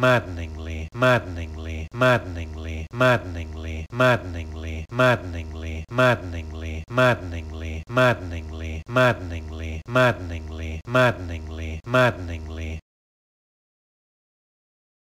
maddeningly, maddeningly, maddeningly, maddeningly, maddeningly, maddeningly, maddeningly, maddeningly, maddeningly, maddeningly, maddeningly, maddeningly, maddeningly,